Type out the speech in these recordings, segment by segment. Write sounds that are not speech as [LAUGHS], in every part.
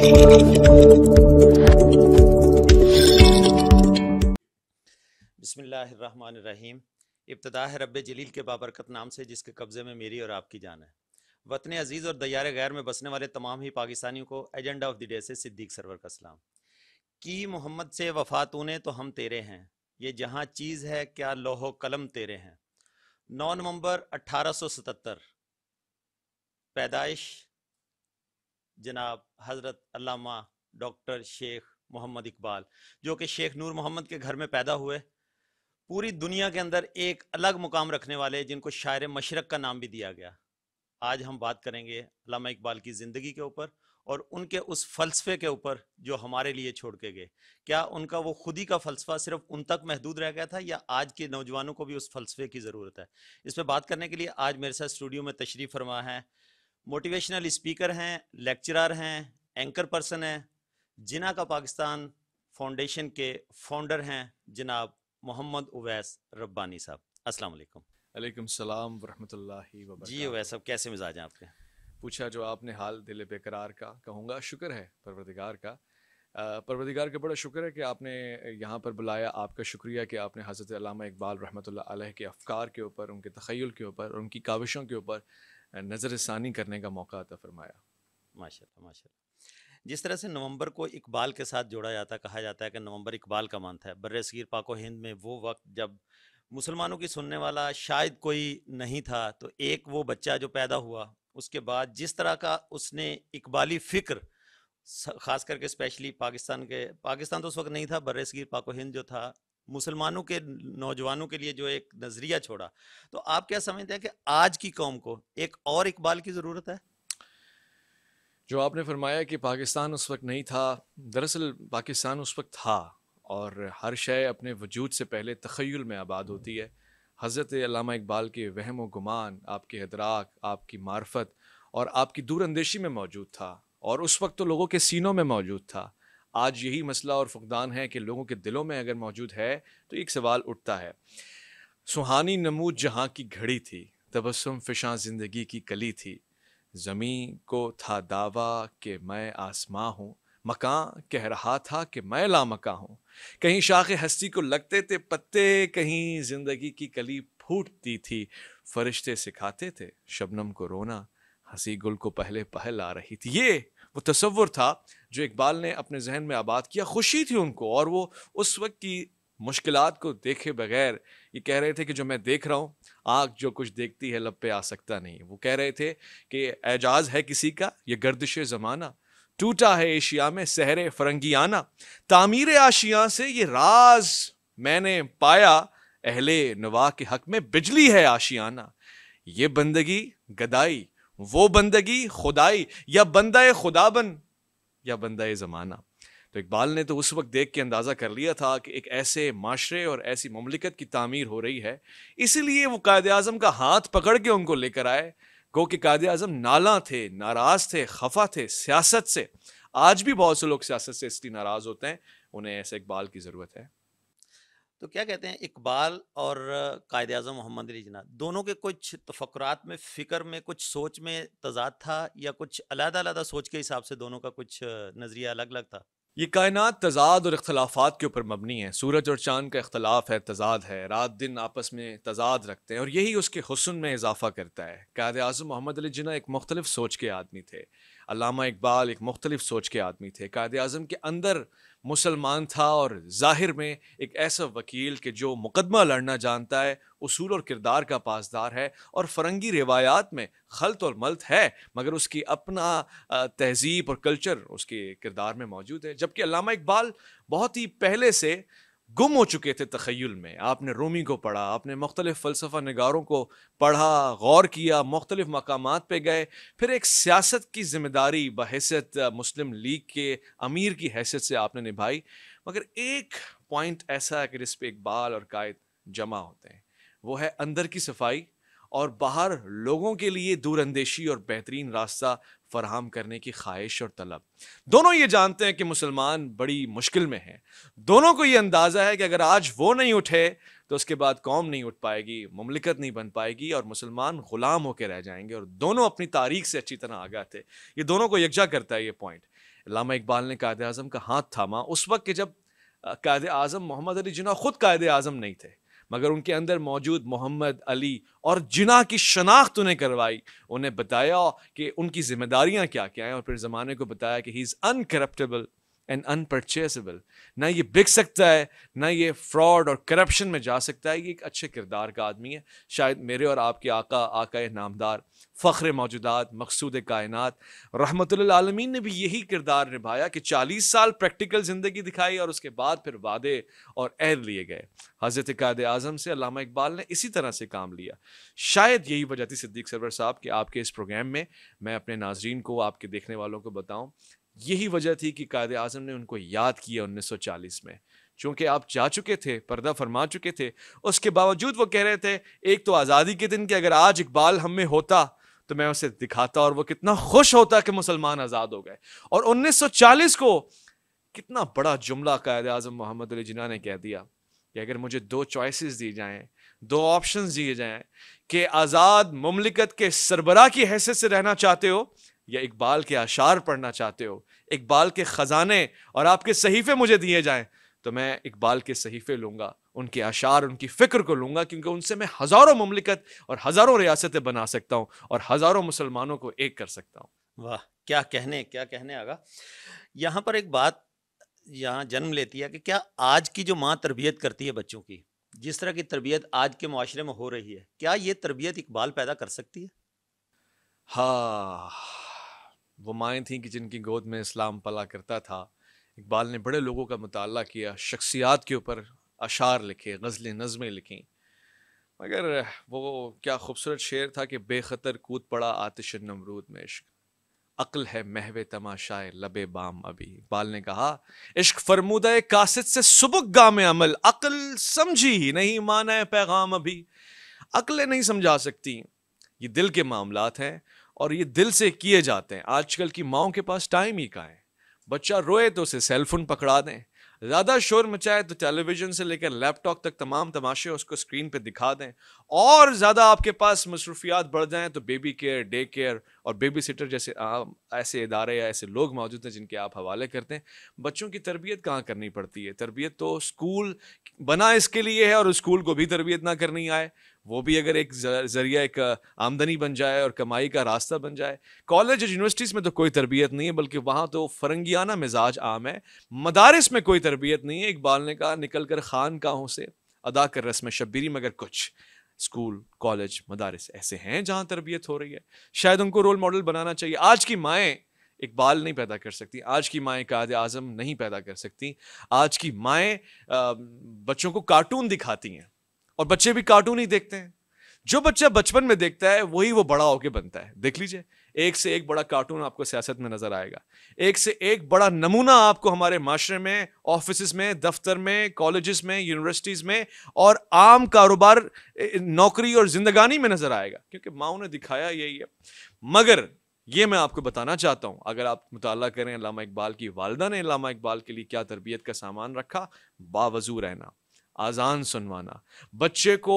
बसमीम इब्तदा है रब जलील के बाबरकत नाम से जिसके कब्ज़े में मेरी और आपकी जान है वतन अजीज़ और दैार गैर में बसने वाले तमाम ही पाकिस्तानियों को एजेंडा ऑफ द डे से सिद्दीक सरवर का सलाम की मोहम्मद से वफातूने तो हम तेरे हैं ये जहाँ चीज़ है क्या लोहो कलम तेरे हैं नौ नवंबर अट्ठारह सौ सतर पैदाइश जनाब हज़रत अल्लामा डॉक्टर शेख मोहम्मद इकबाल जो कि शेख नूर मोहम्मद के घर में पैदा हुए पूरी दुनिया के अंदर एक अलग मुकाम रखने वाले जिनको शायर मशरक का नाम भी दिया गया आज हम बात करेंगे अलामा इकबाल की ज़िंदगी के ऊपर और उनके उस फलसफे के ऊपर जो हमारे लिए छोड़ के गए क्या उनका वो खुद ही का फलसफा सिर्फ उन तक महदूद रह गया था या आज के नौजवानों को भी उस फलसफे की ज़रूरत है इस पर बात करने के लिए आज मेरे साथ स्टूडियो में तशरीफ़ फरमा है मोटिवेशनल स्पीकर हैं लेक्चरर हैं एंकर पर्सन हैं जिना का पाकिस्तान फाउंडेशन के फाउंडर हैं जनाब मोहम्मद उवैस रब्बानी साहब अस्सलाम वालेकुम वालेकुम सलाम वरहमतुल्लाहि जी उवैस साहब कैसे मिजाज हैं आपके पूछा जो आपने हाल दिल बेकरार का कहूँगा शुक्र है परवरदिगार का परवरदिगार का बड़ा शुक्र है कि आपने यहाँ पर बुलाया आपका शुक्रिया कि आपने हज़रत इकबाल रहमत के अफकार के ऊपर उनके तखयल के ऊपर और उनकी काविशों के ऊपर नज़र ثانی करने का मौका आता फरमाया माशा माशा जिस तरह से नवंबर को इकबाल के साथ जोड़ा जाता कहा जाता है कि नवंबर इकबाल का मंथ है बर्र सगीर पाको हिंद में वो वक्त जब मुसलमानों की सुनने वाला शायद कोई नहीं था तो एक वो बच्चा जो पैदा हुआ उसके बाद जिस तरह का उसने इकबाली फ़िक्र ख़ास करके स्पेशली पाकिस्तान के पाकिस्तान तो उस वक्त नहीं था बर्र सगीर पाको हिंद जो था मुसलमानों के नौजवानों के लिए जो एक नज़रिया छोड़ा तो आप क्या समझते हैं कि आज की कौम को एक और इकबाल की ज़रूरत है जो आपने फरमाया कि पाकिस्तान उस वक्त नहीं था दरअसल पाकिस्तान उस वक्त था और हर शय अपने वजूद से पहले तखयल में आबाद होती है हज़रत अलामा इकबाल के वहम व गुमान आपके अदराक आपकी मार्फत और आपकी दूरअंदेशी में मौजूद था और उस वक्त तो लोगों के सीनों में मौजूद था आज यही मसला और फुकदान है कि लोगों के दिलों में अगर मौजूद है तो एक सवाल उठता है सुहानी नमूद जहाँ की घड़ी थी तबसम फिशा ज़िंदगी की कली थी ज़मीं को था दावा कि मैं आसमां हूँ मकान कह रहा था कि मैं लामका हूँ कहीं शाख हस्ती को लगते थे पत्ते कहीं ज़िंदगी की कली फूटती थी फरिश्ते सिखाते थे शबनम को रोना हंसी गुल को पहले पहल आ रही थी ये वो तस्वुर था जो इकबाल ने अपने जहन में आबाद किया खुशी थी उनको और वो उस वक्त की मुश्किल को देखे बगैर ये कह रहे थे कि जो मैं देख रहा हूँ आग जो कुछ देखती है लब पे आ सकता नहीं वो कह रहे थे कि एजाज है किसी का ये गर्दिश ज़माना टूटा है एशिया में सहरे फरंगियाना तामीर आशिया से ये राज मैंने पाया अहले नवा के हक में बिजली है आशियाना ये बंदगी गदाई वो बंदगी खुदाई या बंदा खुदाबन या बंदा ज़माना तो इकबाल ने तो उस वक्त देख के अंदाज़ा कर लिया था कि एक ऐसे माशरे और ऐसी ममलिकत की तमीर हो रही है इसीलिए वो कायद अजम का हाथ पकड़ के उनको लेकर आए गो कि कायद अजम नाला थे नाराज़ थे खफा थे सियासत से आज भी बहुत से लोग सियासत से इसलिए नाराज़ होते हैं उन्हें ऐसे इकबाल की ज़रूरत है तो क्या कहते हैं इकबाल और कायद अजम मोहम्मद अली जना दोनों के कुछ तफक्रात में फ़िक्र में कुछ सोच में तजाद था या कुछ अलग-अलग सोच के हिसाब से दोनों का कुछ नज़रिया अलग अलग था ये कायनात तजाद और अख्तलाफात के ऊपर मबनी है सूरज और चांद का अख्तलाफ है तजाद है रात दिन आपस में तजाद रखते हैं और यही उसके हसन में इजाफा करता है कायद अजम मोहम्मद अली जना एक मुख्तलिफ सोच के आदमी थे अलामा इकबाल एक मुख्तलिफ सोच के आदमी थे कायद अजम के अंदर मुसलमान था और ज़ाहिर में एक ऐसा वकील के जो मुकदमा लड़ना जानता है उसूल और किरदार का पासदार है और फरंगी रिवायात में खलत और मलत है मगर उसकी अपना तहजीब और कल्चर उसके किरदार में मौजूद है जबकि अलामा इकबाल बहुत ही पहले से गुम हो चुके थे तखयल में आपने रूमी को पढ़ा आपने मुख्तलिफ़ फ़लसफ़ा नगारों को पढ़ा गौर किया मुख्तलिफ़ मकाम पर गए फिर एक सियासत की ज़िम्मेदारी बहसीत मुस्लिम लीग के अमीर की हैसियत से आपने निभाई मगर एक पॉइंट ऐसा है कि जिस पर इकबाल और कायद जमा होते हैं वो है अंदर की सफाई और बाहर लोगों के लिए दूरअंदेशी और बेहतरीन रास्ता फरहम करने की ख्वाहिश और तलब दोनों ये जानते हैं कि मुसलमान बड़ी मुश्किल में हैं दोनों को ये अंदाज़ा है कि अगर आज वो नहीं उठे तो उसके बाद कौम नहीं उठ पाएगी ममलिकत नहीं बन पाएगी और मुसलमान ग़ुलाम होकर रह जाएंगे और दोनों अपनी तारीख से अच्छी तरह आगा थे ये दोनों को यकजा करता है ये पॉइंट लामा इकबाल ने कायद अजम का हाथ थामा उस वक्त के जब कायद अजम मोहम्मद अली जिना ख़ुद कायद अजम नहीं थे मगर उनके अंदर मौजूद मोहम्मद अली और जिना की शनाख्त उन्हें करवाई उन्हें बताया कि उनकी जिम्मेदारियां क्या क्या हैं और फिर ज़माने को बताया कि ही इज़ अनकरप्टेबल एंड अनपरचेजेबल ना ये बिक सकता है ना ये फ्रॉड और करप्शन में जा सकता है ये एक अच्छे किरदार का आदमी है शायद मेरे और आपके आका आका नामदार फ़ख्र मौजूदात मकसूद कायनत रहमत आलमीन ने भी यही किरदार निभाया कि चालीस साल प्रैक्टिकल ज़िंदगी दिखाई और उसके बाद फिर वादे और अहद लिए गए हज़रत कायद अज़म से अलामा इकबाल ने इसी तरह से काम लिया शायद यही वजह थी सिद्दीक सरवर साहब कि आपके इस प्रोग्राम में मैं अपने नाजरन को आपके देखने वालों को बताऊँ यही वजह थी कि कायद आजम ने उनको याद किया 1940 में चूंकि आप जा चुके थे पर्दा फरमा चुके थे उसके बावजूद वो कह रहे थे एक तो आज़ादी के दिन के अगर आज इकबाल हम में होता तो मैं उसे दिखाता और वो कितना खुश होता कि मुसलमान आज़ाद हो गए और 1940 को कितना बड़ा जुमला कायद अजम मोहम्मद अली जिना ने कह दिया कि अगर मुझे दो चॉइसिस दी जाएं दो ऑप्शन दिए जाएं कि आज़ाद ममलिकत के सरबरा की हैसियत से रहना चाहते हो या इकबाल के आशार पढ़ना चाहते हो इकबाल के ख़जाने और आपके सहीफ़े मुझे दिए जाएं तो मैं इकबाल के सहीफ़े लूँगा उनके आशार उनकी फ़िक्र को लूँगा क्योंकि उनसे मैं हज़ारों ममलिकत और हज़ारों रियासतें बना सकता हूँ और हज़ारों मुसलमानों को एक कर सकता हूँ वाह क्या कहने क्या कहने आगा यहाँ पर एक बात यहाँ जन्म लेती है कि क्या आज की जो माँ तरबियत करती है बच्चों की जिस तरह की तरबियत आज के माशरे में हो रही है क्या ये तरबियत इकबाल पैदा कर सकती है हाँ वो माएँ थीं कि जिनकी गोद में इस्लाम पला करता था इकबाल ने बड़े लोगों का मताल किया शख्सियात के ऊपर अशार लिखे गज़लें नज़में लिखीं मगर वो क्या खूबसूरत शेर था कि बेखतर कूद पड़ा आतिश नमरूद में इश्क अक्ल है महव तमाशाए लबे बाम अभी इकबाल ने कहा इश्क फरमूदा कासिद से सुबक गाम अमल अक्ल समझी ही नहीं माना है पैगाम अभी अक्लें नहीं समझा सकती ये दिल के मामला हैं और ये दिल से किए जाते हैं आजकल की माओ के पास टाइम ही कहाँ है बच्चा रोए तो उसे सेलफोन पकड़ा दें ज़्यादा शोर मचाए तो टेलीविज़न से लेकर लैपटॉप तक तमाम तमाशे उसको स्क्रीन पे दिखा दें और ज़्यादा आपके पास मसरूफियात बढ़ जाएं तो बेबी केयर डे केयर और बेबी सिटर जैसे ऐसे इदारे या ऐसे लोग मौजूद हैं जिनके आप हवाले करते हैं बच्चों की तरबियत कहाँ करनी पड़ती है तरबियत तो स्कूल बना इसके लिए है और स्कूल को भी तरबियत ना करनी आए वो भी अगर एक जरिया एक आमदनी बन जाए और कमाई का रास्ता बन जाए कॉलेज और यूनिवर्सिटीज़ में तो कोई तरबियत नहीं है बल्कि वहाँ तो फरंगियाना मिजाज आम है मदारस में कोई तरबियत नहीं है इकबाल ने कहा निकल कर खान काहों से अदा कर रस्म शब्बीरी मगर कुछ स्कूल कॉलेज मदारस ऐसे हैं जहाँ तरबियत हो रही है शायद उनको रोल मॉडल बनाना चाहिए आज की माएँ इकबाल नहीं पैदा कर सकती आज की माएँ कायद आज़म नहीं पैदा कर सकती आज की माएँ बच्चों को कार्टून दिखाती हैं और बच्चे भी कार्टून ही देखते हैं जो बच्चा बचपन में देखता है वही वो बड़ा होके बनता है देख लीजिए एक से एक बड़ा कार्टून आपको सियासत में नजर आएगा एक से एक बड़ा नमूना आपको हमारे माशरे में ऑफिस में दफ्तर में कॉलेज में यूनिवर्सिटीज़ में और आम कारोबार नौकरी और जिंदगानी में नजर आएगा क्योंकि माओ ने दिखाया यही है मगर ये मैं आपको बताना चाहता हूं अगर आप मुताल करें लामा इकबाल की वालदा ने लामा इकबाल के लिए क्या तरबियत का सामान रखा बावजू रहना आज़ान सुनवाना बच्चे को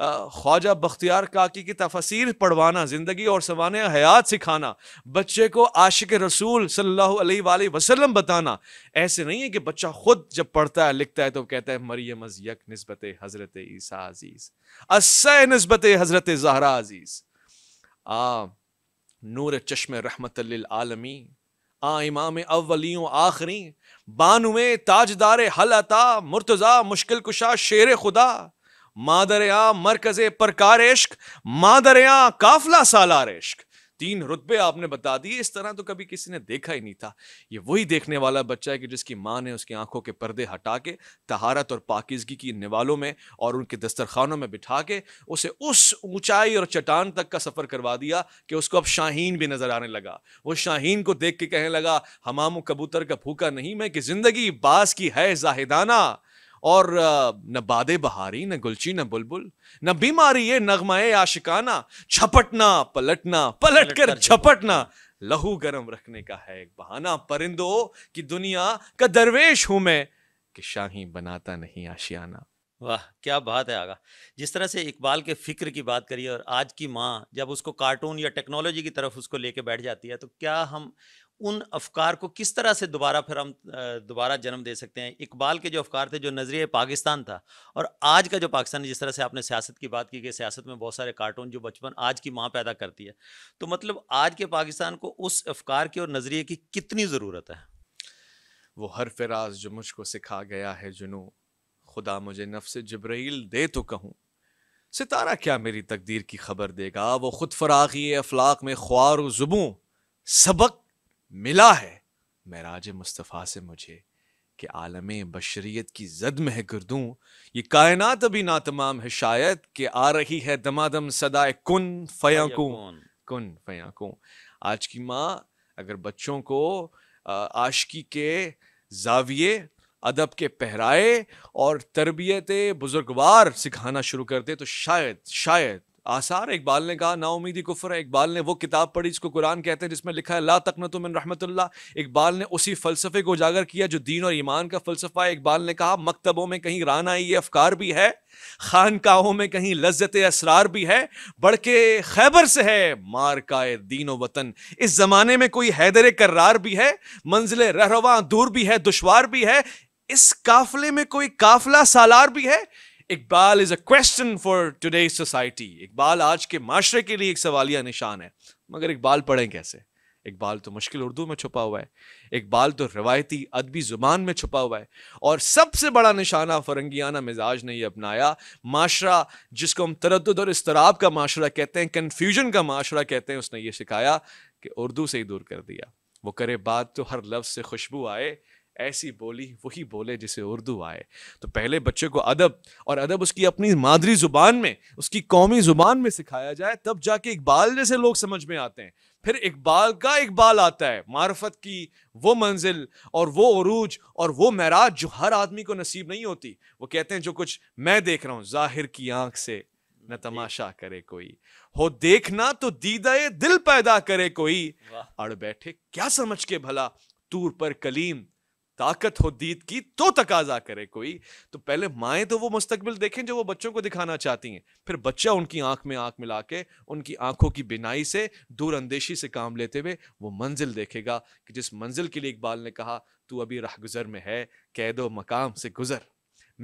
ख्वाजा बख्तियार काकी की तफसीर पढ़वाना ज़िंदगी और सवान हयात सिखाना बच्चे को आशिक रसूल सल्लल्लाहु अलैहि वसल्लम बताना ऐसे नहीं है कि बच्चा ख़ुद जब पढ़ता है लिखता है तो कहता है मरियम यक नस्बत हज़रत ईसा अज़ीज़ अस नस्बत हज़रत जहरा अज़ीज़ आ नूर चश्म रहमत आलमी आ इमाम अवलियों आखरी बानुए ताजदार हल अता मुर्तज़ा मुश्किल कुशा शेर खुदा मादरिया मरकज़ परकार इश्क मादरिया काफला सालार इश्क तीन रुतबे आपने बता दिए इस तरह तो कभी किसी ने देखा ही नहीं था ये वही देखने वाला बच्चा है कि जिसकी माँ ने उसकी आंखों के पर्दे हटा के तहारत और पाकिजगी की निवालों में और उनके दस्तरखानों में बिठा के उसे उस ऊंचाई और चट्टान तक का सफ़र करवा दिया कि उसको अब शाहीन भी नज़र आने लगा वो शाहीन को देख के कहने लगा हमामू कबूतर का भूखा नहीं मैं कि ज़िंदगी बास की है जाहिदाना और न बादे बहारी न गुलची न बुलबुल न बीमारी ये नगमाए आशिकाना छपटना पलटना पलट कर छपटना लहू गरम रखने का है एक बहाना परिंदो की दुनिया का दरवेश हूं मैं कि शाही बनाता नहीं आशियाना वाह क्या बात है आगा जिस तरह से इकबाल के फ़िक्र की बात करिए और आज की माँ जब उसको कार्टून या टेक्नोलॉजी की तरफ उसको लेके बैठ जाती है तो क्या हम उन अफकार को किस तरह से दोबारा फिर हम दोबारा जन्म दे सकते हैं इकबाल के जो अफकार थे जो नज़रिए पाकिस्तान था और आज का जो पाकिस्तान है जिस तरह से आपने सियासत की बात की कि सियासत में बहुत सारे कार्टून जो बचपन आज की माँ पैदा करती है तो मतलब आज के पाकिस्तान को उस अफकार की और नज़रिए की कितनी ज़रूरत है वो हर फराज जो मुझको सिखा गया है जुनू खुदा मुझे नफ्स जबरील दे तो कहूँ सितारा क्या मेरी तकदीर की खबर देगा वो खुद फरागी अफलाक में ख्वार जुबू सबक मिला है महराज मुस्तफ़ा से मुझे कि आलम बशरीत की जद में है गुरदू ये कायनात अभी ना तमाम है शायद कि आ रही है दमादम सदाए कुन फयाकू कुन फयाकू आज की माँ अगर बच्चों को आशकी के जाविये अदब के पहराए और तरबियत बुज़ुर्गवार सिखाना शुरू कर दे तो शायद शायद आसार इकबाल ने कहा नाउमीदी कुफर है इकबाल ने वो किताब पढ़ी जिसको कुरान कहते हैं जिसमें लिखा है ला तकन तुम रहमतुल्ला इकबाल ने उसी फ़लसफ़े को उजागर किया जो दीन और ईमान का फ़लसफ़ा है इकबाल ने कहा मकतबों में कहीं रान आई ये अफकार भी है खानकाहों में कहीं लज्जत असरार भी है बड़के खैबर से है मार का दीन वतन इस ज़माने में कोई हैदर करार भी है मंजिल रहरवा दूर भी है दुशवार भी है इस काफले में कोई काफला सालार भी है Iqbal is a question for today society Iqbal आज के माशरे के लिए एक सवालिया निशान है मगर इकबाल पढ़ें कैसे इकबाल तो मुश्किल उर्दू में छुपा हुआ है इकबाल तो रवायती अदबी ज़ुबान में छुपा हुआ है और सबसे बड़ा निशाना फरंगियाना मिजाज ने यह अपनाया माशरा जिसको हम तरद और इसतराब का माशरा कहते हैं कन्फ्यूजन का माशरा कहते हैं उसने ये सिखाया कि उर्दू से ही दूर कर दिया वो करे बात तो हर लफ्ज़ से खुशबू आए ऐसी बोली वही बोले जिसे उर्दू आए तो पहले बच्चे को अदब और अदब उसकी अपनी मादरी ज़ुबान में उसकी कौमी ज़ुबान में सिखाया जाए तब जाके इकबाल जैसे लोग समझ में आते हैं फिर इकबाल का इकबाल आता है मार्फत की वो मंजिल और वो अरूज और वो महराज जो हर आदमी को नसीब नहीं होती वो कहते हैं जो कुछ मैं देख रहा हूँ जाहिर की आंख से न तमाशा करे कोई हो देखना तो दीदा दिल पैदा करे कोई अड़ बैठे क्या समझ के भला तूर पर कलीम ताकत हो दीद की तो तकाजा करे कोई तो पहले माएँ तो वो मुस्तकबिल देखें जो वो बच्चों को दिखाना चाहती हैं फिर बच्चा उनकी आंख में आंख मिला के उनकी आंखों की बिनाई से दूर अंदेशी से काम लेते हुए वो मंजिल देखेगा कि जिस मंजिल के लिए इकबाल ने कहा तू अभी राह गुजर में है कैदो मकाम से गुजर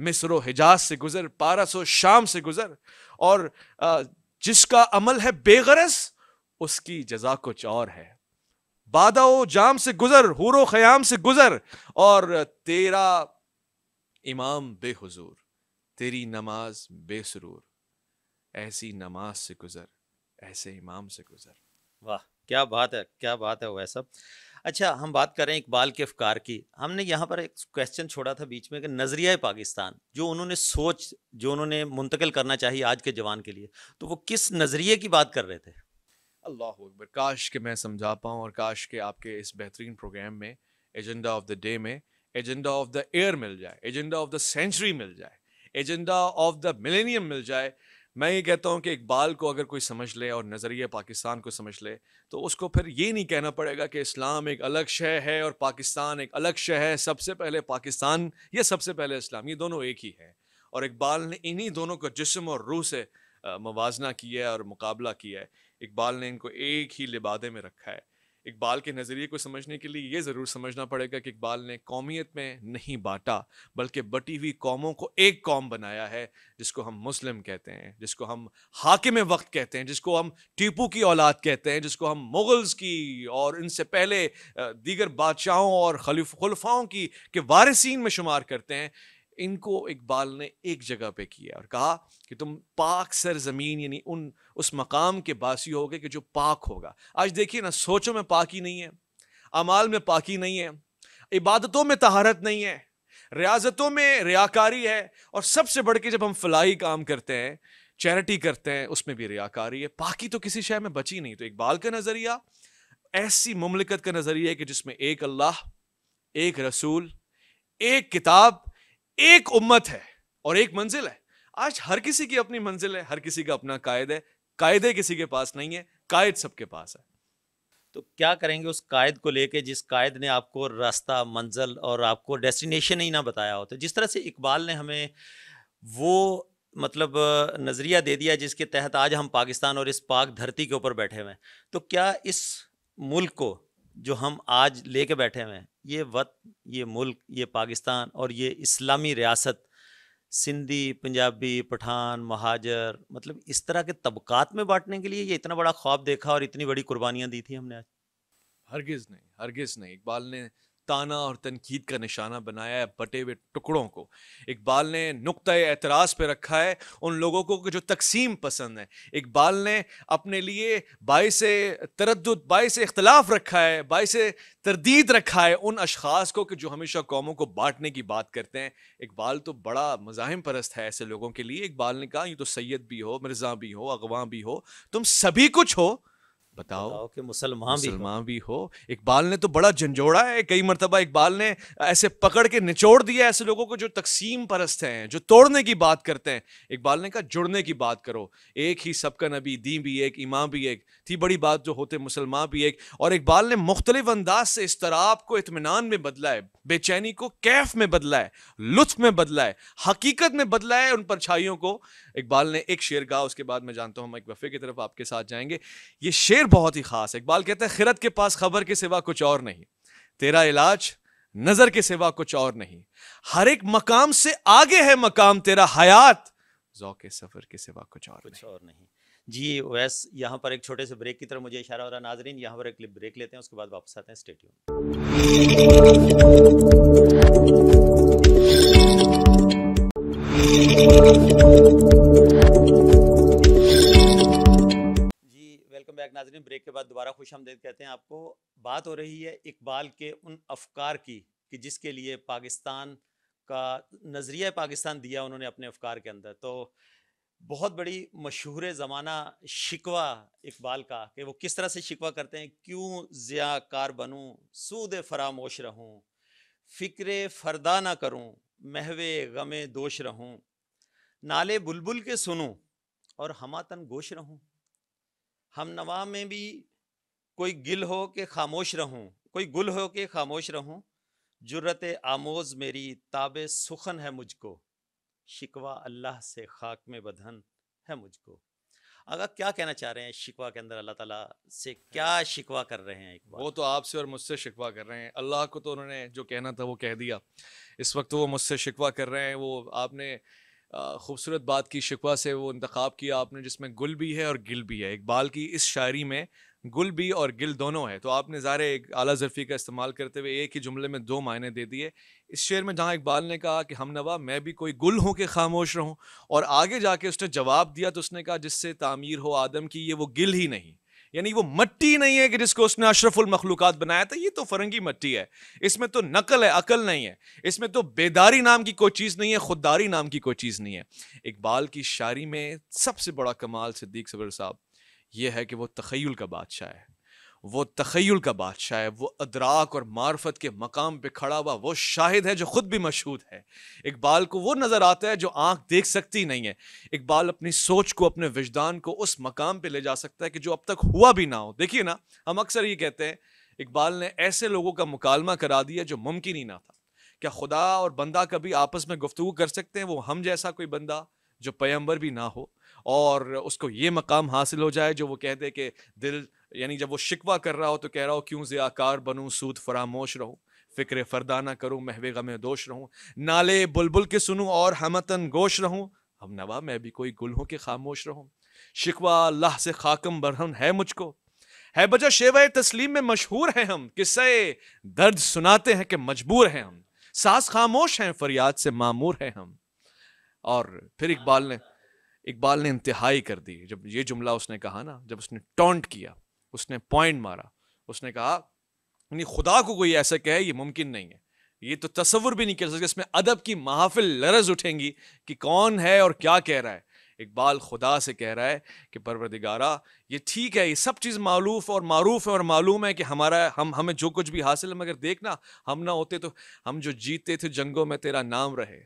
मिसरो हिजाज से गुजर पारसो शाम से गुजर और जिसका अमल है बेगरस उसकी जजा कुछ और है बादाओ जाम से गुजर हूरो खयाम से गुजर और तेरा इमाम बेहजूर तेरी नमाज बेसरूर ऐसी नमाज से गुजर ऐसे इमाम से गुजर वाह क्या बात है क्या बात है वह सब अच्छा हम बात करें इकबाल के अफकार की हमने यहाँ पर एक क्वेश्चन छोड़ा था बीच में कि नज़रिया पाकिस्तान जो उन्होंने सोच जो उन्होंने मुंतकिल करना चाहिए आज के जवान के लिए तो वो किस नज़रिए की बात कर रहे थे अल्लाह अकबर काश के मैं समझा पाऊँ और काश के आपके इस बेहतरीन प्रोग्राम में एजेंडा ऑफ द डे में एजेंडा ऑफ द एयर मिल जाए एजेंडा ऑफ द सेंचुरी मिल जाए एजेंडा ऑफ द मिलेनियम मिल जाए मैं ये कहता हूँ कि इकबाल को अगर कोई समझ ले और नज़रिए पाकिस्तान को समझ ले तो उसको फिर ये नहीं कहना पड़ेगा कि इस्लाम एक अलग शह है और पाकिस्तान एक अलग शह है सबसे पहले पाकिस्तान या सबसे पहले इस्लाम ये दोनों एक ही हैं और इकबाल ने इन्हीं दोनों को जिसम और रूह से मवाजना किया है और मुकाबला किया है इकबाल ने इनको एक ही लिबादे में रखा है इकबाल के नज़रिए को समझने के लिए ये ज़रूर समझना पड़ेगा कि इकबाल ने कौमियत में नहीं बांटा बल्कि बटी हुई कौमों को एक कौम बनाया है जिसको हम मुस्लिम कहते हैं जिसको हम हाकिम वक्त कहते हैं जिसको हम टीपू की औलाद कहते हैं जिसको हम मुग़ल्स की और इनसे पहले दीगर बादशाहों और खलीफ खलफाओं की के वारसिन में शुमार करते हैं इनको इकबाल ने एक जगह पे किया और कहा कि तुम पाक सरजमीन यानी उन उस मकाम के बासी होगे कि जो पाक होगा आज देखिए ना सोचों में पाकी नहीं है अमाल में पाकी नहीं है इबादतों में तहारत नहीं है रियाजतों में रियाकारी है और सबसे बढ़ के जब हम फलाही काम करते हैं चैरिटी करते हैं उसमें भी रियाकारी है पाकि तो किसी शहर में बची नहीं तो इकबाल का नज़रिया ऐसी ममलिकत का नज़रिया है कि जिसमें एक अल्लाह एक रसूल एक किताब एक उम्मत है और एक मंजिल है आज हर किसी की अपनी मंजिल है हर किसी का अपना कायद है कायदे किसी के पास नहीं है कायद सबके पास है तो क्या करेंगे उस कायद को लेके जिस कायद ने आपको रास्ता मंजिल और आपको डेस्टिनेशन ही ना बताया होता तो जिस तरह से इकबाल ने हमें वो मतलब नज़रिया दे दिया जिसके तहत आज हम पाकिस्तान और इस पाक धरती के ऊपर बैठे हुए हैं तो क्या इस मुल्क को जो हम आज कर बैठे हुए हैं ये वत ये मुल्क ये पाकिस्तान और ये इस्लामी रियासत सिंधी पंजाबी पठान महाजर मतलब इस तरह के तबकात में बांटने के लिए ये इतना बड़ा ख्वाब देखा और इतनी बड़ी कुर्बानियाँ दी थी हमने आज हरगिज़ नहीं हरगिज़ नहीं इकबाल ने ताना और तनकीद का निशाना बनाया है बटे हुए टुकड़ों को इकबाल ने नुकतः एतराज़ पर रखा है उन लोगों को जो तकसीम पसंद है इकबाल ने अपने लिए बायस तरद बायस इख्तलाफ रखा है बायस तरदीद रखा है उन अशास को कि जो हमेशा कौमों को बांटने की बात करते हैं इकबाल तो बड़ा मज़ाहिम परस्त है ऐसे लोगों के लिए इकबाल ने कहा यूँ तो सैयद भी हो मिर्ज़ा भी हो अगवा भी हो तुम सभी कुछ हो बताओ, बताओ कि मुसलमान भी भी हो इकबाल ने तो बड़ा झंझोड़ा है कई मरतबा इकबाल ने ऐसे पकड़ के निचोड़ दिया ऐसे लोगों को जो तकसीम परस्त हैं जो तोड़ने की बात करते हैं इकबाल ने कहा जुड़ने की बात करो एक ही सबका नबी दी भी एक इमाम भी एक थी बड़ी बात जो होते मुसलमान भी एक और इकबाल ने मुख्तलिफ अंदाज से इस तराब को इतमान में बदला है बेचैनी को कैफ में बदला है लुत्फ में बदला है हकीकत में बदला है उन परछाइयों को इकबाल ने एक शेर कहा उसके बाद मैं जानता हूँ हम एक वफ़े की तरफ आपके साथ जाएंगे ये शेर बहुत ही ख़ास है इकबाल कहते हैं खिरत के पास खबर के सिवा कुछ और नहीं तेरा इलाज नज़र के सिवा कुछ और नहीं हर एक मकाम से आगे है मकाम तेरा हयात जौक सफ़र के सिवा कुछ और कुछ और नहीं जी वैस यहाँ पर एक छोटे से ब्रेक की तरफ मुझे इशारा हो रहा नाजरीन यहाँ पर एक ब्रेक लेते हैं उसके बाद वापस आते हैं स्टेडियम नाजरीन ब्रेक के बाद दोबारा खुश आमदेद कहते हैं आपको बात हो रही है इकबाल के उन अफकार की कि जिसके लिए पाकिस्तान का नज़रिया पाकिस्तान दिया उन्होंने अपने अफकार के अंदर तो बहुत बड़ी मशहूर ज़माना शिकवा इकबाल का कि वो किस तरह से शिकवा करते हैं क्यों ज़िया कार बनूँ सूद फरामोश रहूँ फ़िक्र फरदा ना करूँ महवे गमे दोष रहूँ नाले बुलबुल के सुनूँ और हमातन गोश रहूँ हम नवा में भी कोई गिल हो के खामोश रहूं कोई गुल हो के खामोश रहूं जुर्रत आमोज मेरी ताब सुखन है मुझको शिकवा अल्लाह से खाक में बधन है मुझको अगर क्या कहना चाह रहे हैं शिकवा के अंदर अल्लाह ताला से क्या शिकवा कर रहे हैं एक बार वो तो आपसे और मुझसे शिकवा कर रहे हैं अल्लाह को तो उन्होंने जो कहना था वो कह दिया इस वक्त वो मुझसे शिकवा कर रहे हैं वो आपने खूबसूरत बात की शिकवा से वो इंतखब किया आपने जिसमें गुल भी है और गिल भी है इकबाल की इस शायरी में गुल भी और गिल दोनों है तो आपने ज़ारे एक आला ज़रफ़ी का इस्तेमाल करते हुए एक ही जुमले में दो मायने दे दिए इस शेर में जहाँ इकबाल ने कहा कि हम नवा मैं भी कोई गुल हूँ कि खामोश रहूँ और आगे जाके उसने जवाब दिया तो उसने कहा जिससे तामीर हो आदम की ये वो गिल ही नहीं यानी वो मट्टी नहीं है कि जिसको उसने अशरफुल मखलूकत बनाया था ये तो फरंगी मट्टी है इसमें तो नकल है अकल नहीं है इसमें तो बेदारी नाम की कोई चीज़ नहीं है खुददारी नाम की कोई चीज़ नहीं है इकबाल की शायरी में सबसे बड़ा कमाल सिद्दीक सबर साहब यह है कि वो तखयल का बादशाह है वो तखयल का बादशाह है वो अदराक और मार्फत के मकाम पे खड़ा हुआ वो शाहिद है जो ख़ुद भी मशहूद है इकबाल को वो नज़र आता है जो आँख देख सकती नहीं है इकबाल अपनी सोच को अपने विजदान को उस मकाम पे ले जा सकता है कि जो अब तक हुआ भी ना हो देखिए ना हम अक्सर ये कहते हैं इकबाल ने ऐसे लोगों का मुकालमा करा दिया जो मुमकिन ही ना था क्या खुदा और बंदा कभी आपस में गुफ्तु कर सकते हैं वो हम जैसा कोई बंदा जो पैम्बर भी ना हो और उसको ये मकाम हासिल हो जाए जो वो कहते हैं कि दिल यानी जब वो शिकवा कर रहा हो तो कह रहा हो क्यों जयाकार बनू सूद फरामोश रहूँ फ़िक्र फरदाना करूँ महवे गमे दोष रहूं नाले बुलबुल के सुनूं और हमतन गोश रहूं हम नवा मैं भी कोई गुल हूँ कि खामोश रहूं शिकवा अल्लाह से खाकम बरहन है मुझको है बजा शेवा तस्लीम में मशहूर हैं हम किस्से दर्द सुनाते हैं कि मजबूर हैं हम सास खामोश हैं फरियाद से मामूर हैं हम और फिर इकबाल ने इकबाल ने इंतहाई कर दी जब ये जुमला उसने कहा ना जब उसने टोंट किया उसने पॉइंट मारा उसने कहा यानी खुदा को कोई ऐसा कहे ये मुमकिन नहीं है ये तो तस्वुर भी नहीं कर सकते इसमें अदब की महाफिल लरज उठेंगी कि कौन है और क्या कह रहा है इकबाल खुदा से कह रहा है कि परवरदिगारा ये ठीक है ये सब चीज़ मालूफ और मारूफ है और मालूम है कि हमारा हम हमें जो कुछ भी हासिल है मगर देखना हम ना होते तो हम जो जीतते थे जंगों में तेरा नाम रहे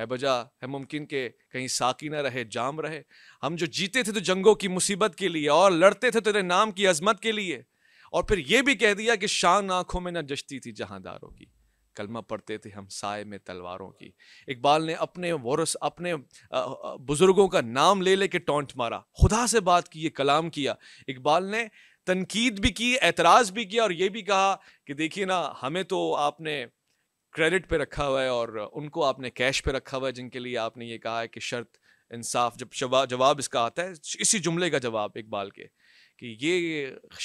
है बजा है मुमकिन के कहीं साकी ना रहे जाम रहे हम जो जीते थे तो जंगों की मुसीबत के लिए और लड़ते थे तो तेरे नाम की अजमत के लिए और फिर ये भी कह दिया कि शान आंखों में न जश्ती थी जहांदारों की कलमा पढ़ते थे हम साय में तलवारों की इकबाल ने अपने वरस अपने बुज़ुर्गों का नाम ले लेके टोंट मारा खुदा से बात की ये कलाम किया इकबाल ने तनकीद भी की एतराज़ भी किया और ये भी कहा कि देखिए ना हमें तो आपने क्रेडिट पे रखा हुआ है और उनको आपने कैश पे रखा हुआ है जिनके लिए आपने ये कहा है कि शर्त इंसाफ जब जवाब इसका आता है इसी जुमले का जवाब इकबाल के कि ये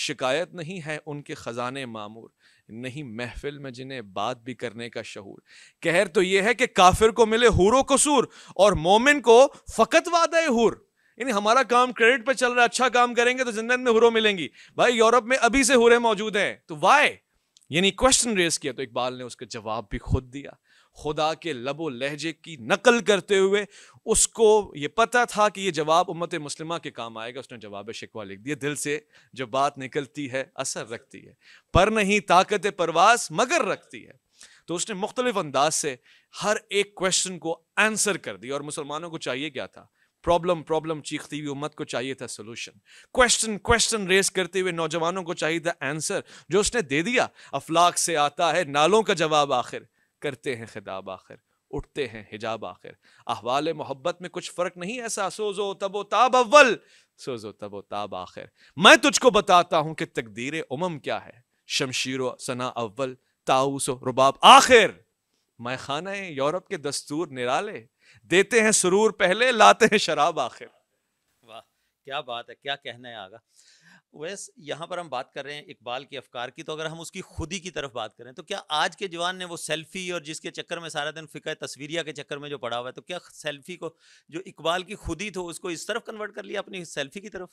शिकायत नहीं है उनके ख़जाने मामूर नहीं महफिल में जिन्हें बात भी करने का शहूर कहर तो ये है कि काफिर को मिले हुरो कसूर और मोमिन को फ़कत वादा हूर यानी हमारा काम क्रेडिट पर चल रहा है अच्छा काम करेंगे तो जन्नत में हुरो मिलेंगी भाई यूरोप में अभी से हुरे मौजूद हैं तो वाई यानी क्वेश्चन रेस किया तो इकबाल ने उसका जवाब भी खुद दिया खुदा के लबो लहजे की नकल करते हुए उसको ये पता था कि ये जवाब उम्मत मुस्लिमा के काम आएगा उसने जवाब शिकवा लिख दिया दिल से जो बात निकलती है असर रखती है पर नहीं ताकत परवास मगर रखती है तो उसने मुख्तलिफ अंदाज से हर एक क्वेश्चन को आंसर कर दिया और मुसलमानों को चाहिए क्या था प्रॉब्लम प्रॉब्लम चीखती हुई उम्मत को चाहिए था सोल्यूशन क्वेश्चन क्वेश्चन रेस करते हुए नौजवानों को चाहिए था आंसर जो उसने दे दिया अफलाक से आता है नालों का जवाब आखिर करते हैं खिताब आखिर उठते हैं हिजाब आखिर अहवाल मोहब्बत में कुछ फ़र्क नहीं ऐसा सोजो तबो ताब अव्वल सोजो तबो ताब आखिर मैं तुझको बताता हूं कि तकदीर उमम क्या है शमशीर सना अव्वल ताउस रुबाब आखिर मैखाना यूरोप के दस्तूर निराले देते हैं सुरूर पहले लाते हैं शराब आखिर वाह क्या बात है क्या कहना है आगा वैस यहाँ पर हम बात कर रहे हैं इकबाल के अफकार की तो अगर हम उसकी खुदी की तरफ बात करें तो क्या आज के जवान ने वो सेल्फी और जिसके चक्कर में सारा दिन फिका तस्वीरिया के चक्कर में जो पड़ा हुआ है तो क्या सेल्फी को जो इकबाल की खुदी थो उसको इस तरफ कन्वर्ट कर लिया अपनी सेल्फी की तरफ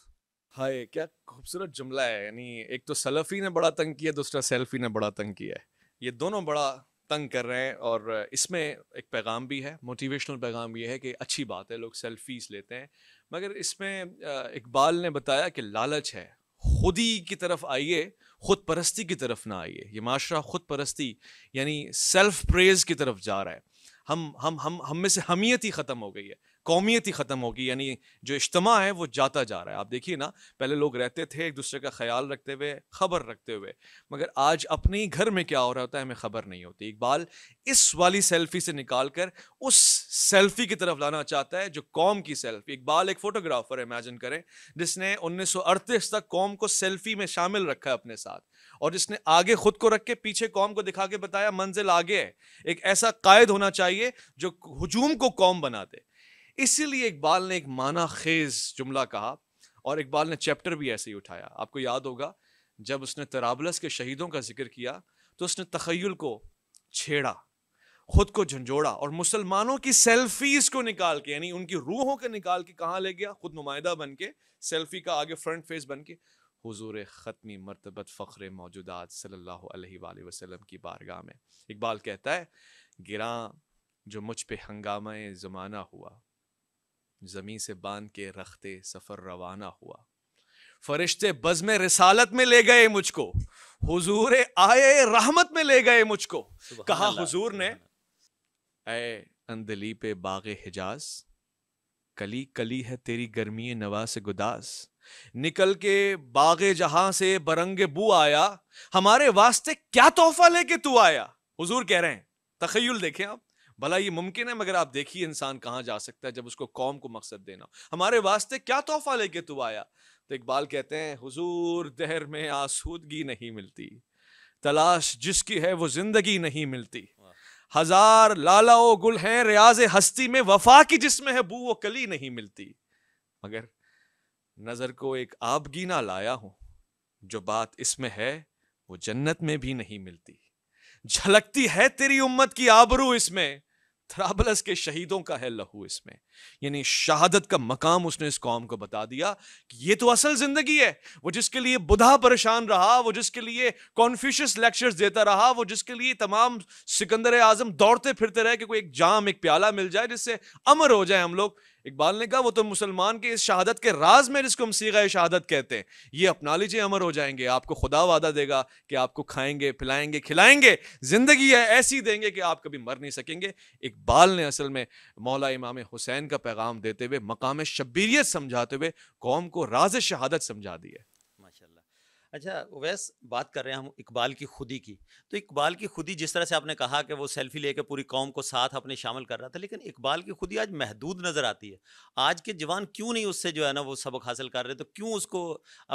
हाय क्या खूबसूरत जुमला है यानी एक तो सलफी ने बड़ा तंग किया दूसरा सेल्फी ने बड़ा तंग किया है ये दोनों बड़ा तंग कर रहे हैं और इसमें एक पैगाम भी है मोटिवेशनल पैगाम ये है कि अच्छी बात है लोग सेल्फीज लेते हैं मगर इसमें इकबाल ने बताया कि लालच है खुद ही की तरफ आइए खुद परस्ती की तरफ ना आइए ये माशरा खुद परस्ती यानी सेल्फ प्रेज की तरफ जा रहा है हम हम हम हम में से हमियत ही ख़त्म हो गई है कौमियत ही ख़त्म होगी यानी जो इज्तम है वो जाता जा रहा है आप देखिए ना पहले लोग रहते थे एक दूसरे का ख्याल रखते हुए खबर रखते हुए मगर आज अपने ही घर में क्या हो रहा होता है हमें खबर नहीं होती इकबाल इस वाली सेल्फी से निकाल कर उस सेल्फी की तरफ लाना चाहता है जो कौम की सेल्फी इकबाल एक फ़ोटोग्राफ़र इमेजिन करें जिसने उन्नीस तक कौम को सेल्फी में शामिल रखा है अपने साथ और जिसने आगे खुद को रख के पीछे कौम को दिखा के बताया मंजिल आगे है एक ऐसा कायद होना चाहिए जो हजूम को कौम बना दे इसीलिए इकबाल ने एक माना खेज जुमला कहा और इकबाल ने चैप्टर भी ऐसे ही उठाया आपको याद होगा जब उसने तराबलस के शहीदों का जिक्र किया तो उसने तखयल को छेड़ा खुद को झंझोड़ा और मुसलमानों की सेल्फीज को निकाल के यानी उनकी रूहों को निकाल के कहाँ ले गया खुद नुमाइंदा बन के सेल्फी का आगे फ्रंट फेस बन के हजूर ख़तमी मरतबत फखरे मौजूदात सल्ला वसलम की बारगाह में इकबाल कहता है गिरा जो मुझ पे हंगामा ज़माना हुआ जमीन से बांध के रखते सफ़र रवाना हुआ फरिश्ते बज़म रिसालत में ले गए मुझको हुजूर आए रहमत में ले गए मुझको कहा हुजूर ने ए अंदली पे बाग हिजाज कली कली है तेरी गर्मी नवा से गुदास निकल के बाग जहां से बरंग बू आया हमारे वास्ते क्या तोहफा लेके तू आया हुजूर कह रहे हैं तखयल देखें आप भला ये मुमकिन है मगर आप देखिए इंसान कहाँ जा सकता है जब उसको कौम को मकसद देना हमारे वास्ते क्या तोहफा लेके तू आया तो इकबाल कहते हैं हुजूर दहर में आसूदगी नहीं मिलती तलाश जिसकी है वो जिंदगी नहीं मिलती हजार लाला गुल हैं रियाज हस्ती में वफा की जिसमें है बू वो कली नहीं मिलती मगर नजर को एक आबगी ना लाया हूं जो बात इसमें है वो जन्नत में भी नहीं मिलती झलकती है तेरी उम्मत की आबरू इसमें थराबलस के शहीदों का है लहू इसमें यानी शहादत का मकाम उसने इस कौम को बता दिया कि ये तो असल जिंदगी है वो जिसके लिए बुधा परेशान रहा वो जिसके लिए कॉन्फ्यूशियस लेक्चर्स देता रहा वो जिसके लिए तमाम सिकंदर आजम दौड़ते फिरते रहे कि कोई एक जाम एक प्याला मिल जाए जिससे अमर हो जाए हम लोग इकबाल ने कहा वो तो मुसलमान के इस शहादत के राज में जिसको हम सीगा शहादत कहते हैं ये अपना लीजिए अमर हो जाएंगे आपको खुदा वादा देगा कि आपको खाएंगे पिलाएंगे खिलाएंगे ज़िंदगी है ऐसी देंगे कि आप कभी मर नहीं सकेंगे इकबाल ने असल में मौला इमाम हुसैन का पैगाम देते हुए मकाम शब्बीरियत समझाते हुए कौम को राज शहादत समझा दी है अच्छा वैस बात कर रहे हैं हम इकबाल की खुदी की तो इकबाल की खुदी जिस तरह से आपने कहा कि वो सेल्फी लेके पूरी कौम को साथ अपने शामिल कर रहा था लेकिन इकबाल की खुदी आज महदूद नज़र आती है आज के जवान क्यों नहीं उससे जो है ना वो सबक हासिल कर रहे तो क्यों उसको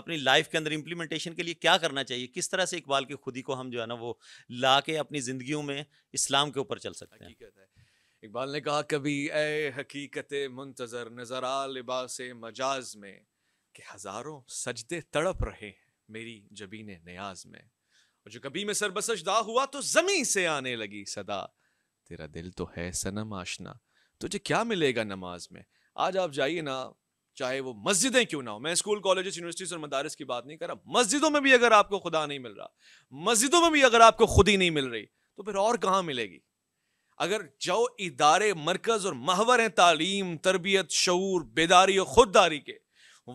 अपनी लाइफ के अंदर इम्प्लीमेंटेशन के लिए क्या करना चाहिए किस तरह से इकबाल की खुदी को हम जो है ना वो ला के अपनी जिंदगी में इस्लाम के ऊपर चल सकते हैं इकबाल ने कहा कभी ए हकीकत मुंतज़र आ लिबास मजाज में कि हज़ारों सजदे तड़प रहे हैं मेरी जबीन नयाज में और जो कभी मैं सरबसजदा हुआ तो जमी से आने लगी सदा तेरा दिल तो है सनम आशना तुझे क्या मिलेगा नमाज में आज आप जाइए ना चाहे वो मस्जिदें क्यों ना हो मैं स्कूल कॉलेजेस यूनिवर्सिटीज और मदारस की बात नहीं कर रहा मस्जिदों में भी अगर आपको खुदा नहीं मिल रहा मस्जिदों में भी अगर आपको खुद ही नहीं मिल रही तो फिर और कहाँ मिलेगी अगर जो इदारे मरकज और महवर हैं तालीम तरबियत शूर बेदारी और खुददारी के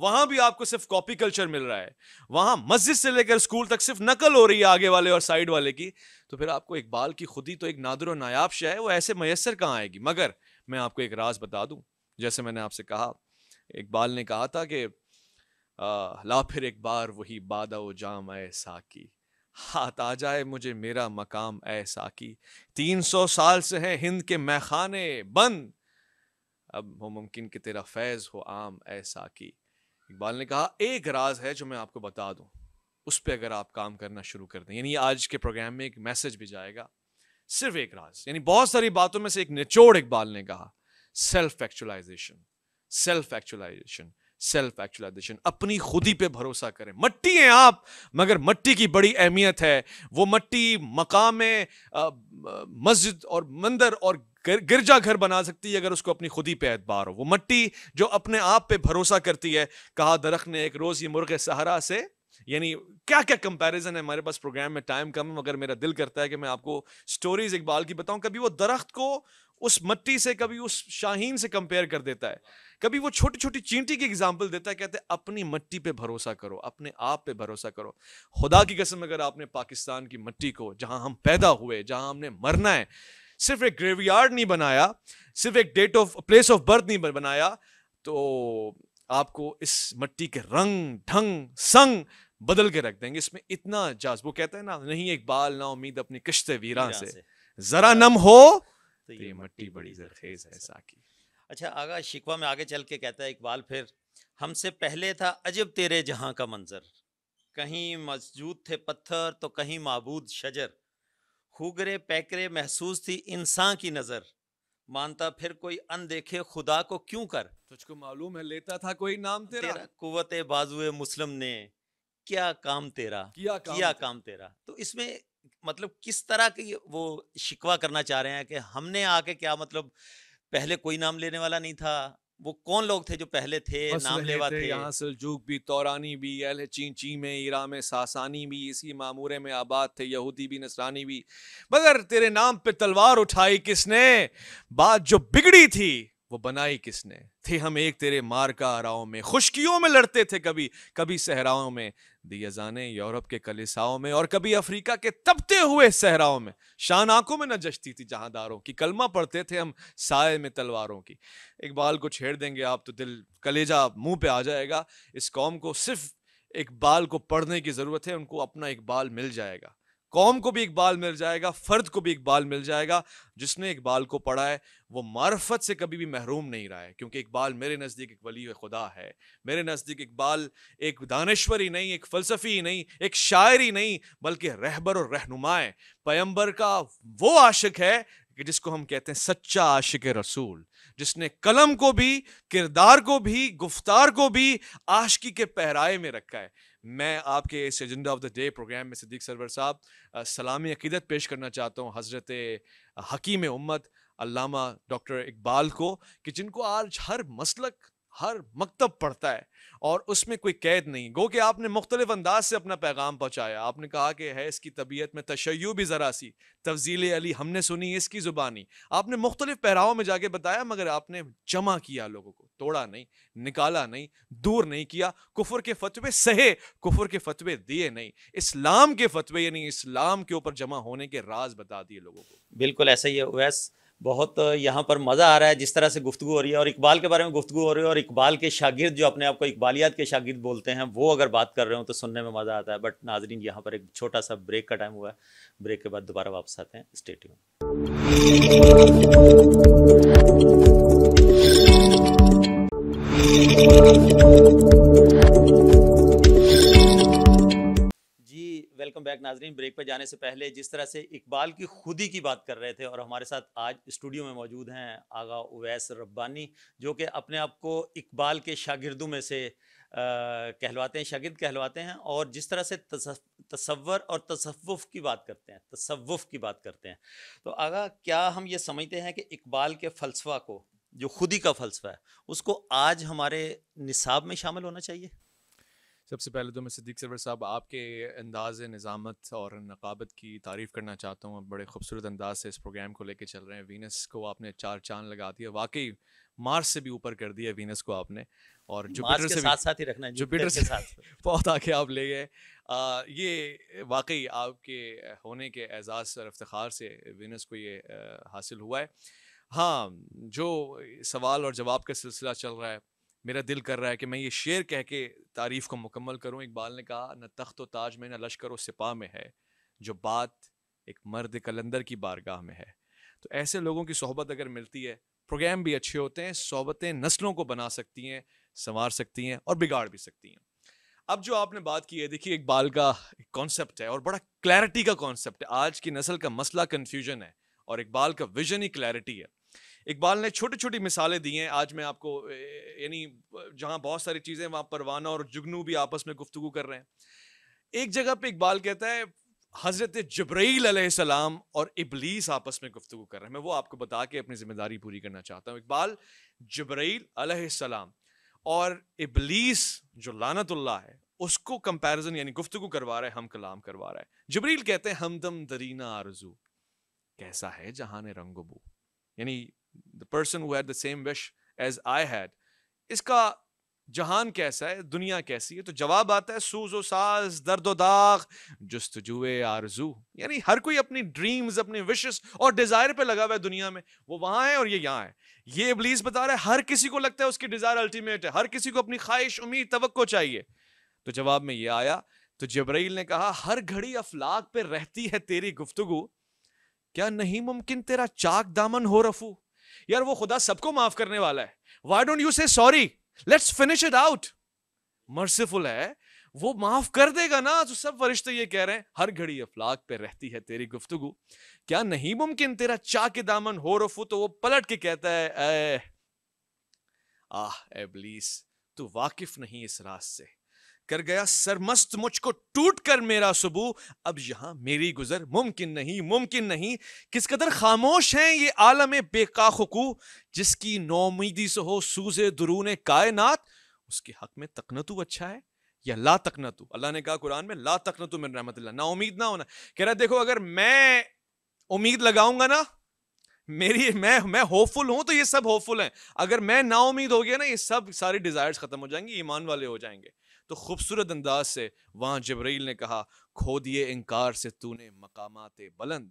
वहां भी आपको सिर्फ कॉपी कल्चर मिल रहा है वहां मस्जिद से लेकर स्कूल तक सिर्फ नकल हो रही है आगे वाले और साइड वाले की तो फिर आपको इकबाल की खुद ही तो एक नादर और नायाब शह है वो ऐसे मैसर कहाँ आएगी मगर मैं आपको एक राज बता दूं जैसे मैंने आपसे कहा इकबाल ने कहा था कि ला फिर एक बार वही बादा जाम ऐ साकी हाथ आ जाए मुझे मेरा मकाम ऐ साकी तीन सौ साल से है हिंद के मैखाने बंद अब वो मुमकिन कि तेरा फैज़ हो आम ऐ साकी इकबाल ने कहा एक राज है जो मैं आपको बता दूं उस पर अगर आप काम करना शुरू कर दें यानी आज के प्रोग्राम में एक मैसेज भी जाएगा सिर्फ एक राज यानी बहुत सारी बातों में से एक निचोड़ इकबाल ने कहा self actualization self actualization self actualization अपनी खुदी पे भरोसा करें मट्टी हैं आप मगर मट्टी की बड़ी अहमियत है वो मट्टी मकाम मस्जिद और मंदिर और गिरजा घर बना सकती है अगर उसको अपनी खुदी पे एतबार हो वो मट्टी जो अपने आप पे भरोसा करती है कहा दरख्त ने एक रोज़ ये मुर्ग सहारा से यानी क्या क्या कंपैरिजन है हमारे पास प्रोग्राम में टाइम कम है मगर मेरा दिल करता है कि मैं आपको स्टोरीज इकबाल की बताऊं कभी वो दरख्त को उस मट्टी से कभी उस शाहीन से कंपेयर कर देता है कभी वो छोटी छोटी चींटी की एग्जाम्पल देता है कहते हैं अपनी मट्टी पे भरोसा करो अपने आप पे भरोसा करो खुदा की कसम अगर आपने पाकिस्तान की मट्टी को जहां हम पैदा हुए जहां हमने मरना है सिर्फ एक ग्रेवयार्ड नहीं बनाया सिर्फ एक date of place of birth नहीं बनाया तो आपको इस मट्टी के रंग ढंग संग बदल के रख देंगे इसमें इतना जाज वो कहते हैं ना नहीं एक बाल ना उम्मीद अपनी किश्त वीरा से, जरा नम हो तो ये तो मट्टी बड़ी जरखेज है साकी अच्छा आगा शिकवा में आगे चल के कहता है इकबाल फिर हमसे पहले था अजब तेरे जहां का मंजर कहीं मजबूत थे पत्थर तो कहीं मबूद शजर खुगरे पैकरे महसूस थी इंसान की नज़र मानता फिर कोई अनदेखे खुदा को क्यों कर तुझको मालूम है लेता था कोई नाम तेरा, तेरा कुवत बाजुए मुस्लिम ने क्या काम तेरा किया काम, किया काम तेरा तो इसमें मतलब किस तरह की वो शिकवा करना चाह रहे हैं कि हमने आके क्या मतलब पहले कोई नाम लेने वाला नहीं था वो कौन लोग थे जो पहले थे नाम लेवा थे, थे? यहाँ सलजूक भी तौरानी भी ची ची में ईरा में सासानी भी इसी मामूरे में आबाद थे यहूदी भी नसरानी भी मगर तेरे नाम पे तलवार उठाई किसने बात जो बिगड़ी थी वो बनाई किसने थे हम एक तेरे मार का आराओं में खुशकियों में लड़ते थे कभी कभी सहराओं में जाने यूरोप के कलिसाओं में और कभी अफ्रीका के तपते हुए सहराओं में शान आंखों में न जचती थी जहादारों की कलमा पढ़ते थे हम साय में तलवारों की इकबाल को छेड़ देंगे आप तो दिल कलेजा मुंह पे आ जाएगा इस कौम को सिर्फ इकबाल को पढ़ने की ज़रूरत है उनको अपना इकबाल मिल जाएगा कौम को भी इकबाल मिल जाएगा फ़र्द को भी इकबाल मिल जाएगा जिसने इकबाल को पढ़ा है वो मार्फत से कभी भी महरूम नहीं रहा है क्योंकि इकबाल मेरे नज़दीक एक वली खुदा है मेरे नज़दीक इकबाल एक दानश्वर ही नहीं एक फ़लसफ़ी ही नहीं एक शायर ही नहीं बल्कि रहबर और रहनुमाए पैम्बर का वो आशिक है कि जिसको हम कहते हैं सच्चा आशिक रसूल जिसने कलम को भी किरदार को भी गुफ्तार को भी आशकी के पहराए में रखा है मैं आपके इस agenda of the day program में सिद्दीक सरवर साहब सलामी अकीदत पेश करना चाहता हूँ हज़रत हकीम उम्मत अल्लामा डॉक्टर इकबाल को कि जिनको आज हर मसलक हर मकतब पढ़ता है और उसमें कोई कैद नहीं गो कि आपने मुख्तलिफ अंदाज से अपना पैगाम पहुँचाया आपने कहा कि है इसकी तबीयत में तशैयु भी ज़रा सी तफजील अली हमने सुनी इसकी ज़ुबानी आपने मुख्तलिफ पहराओं में जाके बताया मगर आपने जमा किया लोगों को तोड़ा नहीं निकाला नहीं दूर नहीं किया कुफर के फतवे सहे कुफर के फतवे दिए नहीं इस्लाम के फतवे यानी इस्लाम के ऊपर जमा होने के राज बता दिए लोगों को बिल्कुल ऐसा ही है वैस बहुत यहाँ पर मज़ा आ रहा है जिस तरह से गुफ्तु हो रही है और इकबाल के बारे में गुफ्तु हो रही है और इकबाल के शागिर्द जो अपने आप को इकबालियात के शागिर्द बोलते हैं वो अगर बात कर रहे हो तो सुनने में मज़ा आता है बट नाजरीन यहाँ पर एक छोटा सा ब्रेक का टाइम हुआ है ब्रेक के बाद दोबारा वापस आते हैं में वेलकम बैक नाजरीन ब्रेक पर जाने से पहले जिस तरह से इकबाल की खुदी की बात कर रहे थे और हमारे साथ आज स्टूडियो में मौजूद हैं आगा उवैस रब्बानी जो कि अपने आप को इकबाल के शागिर्दों में से कहलवाते हैं शागिर्द कहलवाते हैं और जिस तरह से तसवर और तसवुफ की बात करते हैं तसवुफ की बात करते हैं तो आगा क्या हम ये समझते हैं कि इकबाल के फ़लसफ़ा को जो खुदी का फ़लसफ़ा है उसको आज हमारे निसाब में शामिल होना चाहिए सबसे पहले तो मैं सिद्दीक सरवर साहब आपके अंदाज निज़ामत और नकाबत की तारीफ़ करना चाहता हूँ बड़े खूबसूरत अंदाज से इस प्रोग्राम को लेके चल रहे हैं वीनस को आपने चार चांद लगा दिया वाकई मार्स से भी ऊपर कर दिया वीनस को आपने और जुपिटर से साथ साथ ही रखना है जुपिटर से साथ [LAUGHS] बहुत आके आप ले गए ये वाकई आपके होने के एजाज़ और इफ्तार से वीनस को ये हासिल हुआ है हाँ जो सवाल और जवाब का सिलसिला चल रहा है मेरा दिल कर रहा है कि मैं ये शेर कह के तारीफ को मुकम्मल करूं इकबाल ने कहा न तख्त व ताज में न लश्कर व सिपा में है जो बात एक मर्द कलंदर की बारगाह में है तो ऐसे लोगों की सोहबत अगर मिलती है प्रोग्राम भी अच्छे होते हैं सोहबतें नस्लों को बना सकती हैं संवार सकती हैं और बिगाड़ भी सकती हैं अब जो आपने बात की है देखिए एक बाल का कॉन्सेप्ट है और बड़ा क्लैरिटी का कॉन्सेप्ट है आज की नस्ल का मसला कन्फ्यूजन है और इकबाल का विजन ही क्लैरिटी है इकबाल ने छोटी छोटी मिसालें दी हैं आज मैं आपको यानी जहाँ बहुत सारी चीज़ें वहाँ परवाना और जुगनू भी आपस में गुफ्तु कर रहे हैं एक जगह पे इकबाल कहता है हज़रत सलाम और इबलीस आपस में गुफ्तु कर रहे हैं मैं वो आपको बता के अपनी ज़िम्मेदारी पूरी करना चाहता हूँ इकबाल जब्रील सलाम और इबलीस जो लानतुल्ला है उसको कंपैरिजन यानी गुफ्तु करवा रहा है हम कलाम करवा रहा है जबरील कहते हैं हमदम दरीना आरजू कैसा है ने रंगबू यानी the person who had the same wish as I had इसका जहान कैसा है दुनिया कैसी है तो जवाब आता है सूज साज दर्द व दाग जस्तजुए आरजू यानी हर कोई अपनी ड्रीम्स अपने विशेस और डिज़ायर पे लगा हुआ है दुनिया में वो वहां है और ये यहाँ है ये अब्लीस बता रहा है हर किसी को लगता है उसकी डिज़ायर अल्टीमेट है हर किसी को अपनी ख्वाहिश उम्मीद तवक्को चाहिए तो जवाब में ये आया तो जबराइल ने कहा हर घड़ी अफलाक पे रहती है तेरी गुफ्तगु क्या नहीं मुमकिन तेरा चाक दामन हो रफू यार वो खुदा सबको माफ करने वाला है why don't you say sorry let's finish it out merciful है वो माफ कर देगा ना तो सब फरिश्ते ये कह रहे हैं हर घड़ी अफलाक पे रहती है तेरी गुफ्तगु क्या नहीं मुमकिन तेरा चा के दामन हो रफू तो वो पलट के कहता है ए, आह एबलीस तू वाकिफ नहीं इस रास्ते से कर गया सरमस्त मुझको टूट कर मेरा सबू अब यहां मेरी गुजर मुमकिन नहीं मुमकिन नहीं किस कदर खामोश हैं ये आलम बेकाखकू जिसकी नौमीदी से हो सूजे दुरून कायनात उसके हक में तकनतु अच्छा है या ला तकनतु अल्लाह ने कहा कुरान में ला तकनतु मेरे रहमत ना उम्मीद ना होना कह रहा देखो अगर मैं उम्मीद लगाऊंगा ना मेरी मैं मैं होपफुल हूं तो ये सब होपफुल हैं अगर मैं ना उम्मीद हो गया ना ये सब सारी डिजायर्स खत्म हो जाएंगे ईमान वाले हो जाएंगे तो खूबसूरत अंदाज से वहां जबरील ने कहा खो दिए इनकार से तूने मकामाते बुलंद